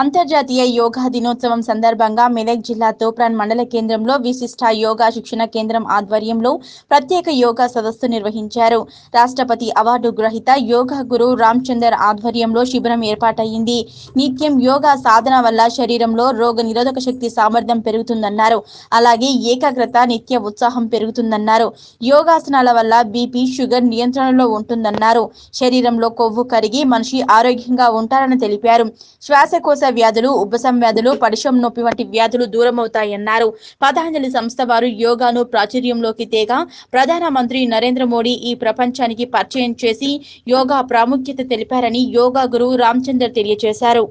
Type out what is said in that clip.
అంతర్జాతీయ యోగా దినోత్సవం సందర్భంగా మెదక్ జిల్లా తోప్రాన్ మండల కేంద్రంలో విశిష్ట యోగా శిక్షణ కేంద్రం ఆధ్వర్యంలో ప్రత్యేక యోగా సదస్సు నిర్వహించారు రాష్ట్రపతి అవార్డు గ్రహీత యోగా గురు రామచందర్ ఆధ్వర్యంలో శిబిరం ఏర్పాటైంది నిత్యం యోగా సాధన వల్ల శరీరంలో రోగ నిరోధక శక్తి సామర్థ్యం పెరుగుతుందన్నారు అలాగే ఏకాగ్రత నిత్య ఉత్సాహం పెరుగుతుందన్నారు యోగాసనాల వల్ల బీపీ షుగర్ నియంత్రణలో ఉంటుందన్నారు శరీరంలో కొవ్వు కరిగి మనిషి ఆరోగ్యంగా ఉంటారని తెలిపారు శ్వాసకోశ వ్యాధులు ఉపశం వ్యాధులు పడిశం నొప్పి వంటి వ్యాధులు దూరం అవుతాయన్నారు పతాంజలి సంస్థ వారు యోగాను ప్రాచుర్యంలోకి తేగా ప్రధానమంత్రి నరేంద్ర మోడీ ఈ ప్రపంచానికి పరిచయం చేసి యోగా ప్రాముఖ్యత తెలిపారని యోగా గురువు రామచందర్ తెలియజేశారు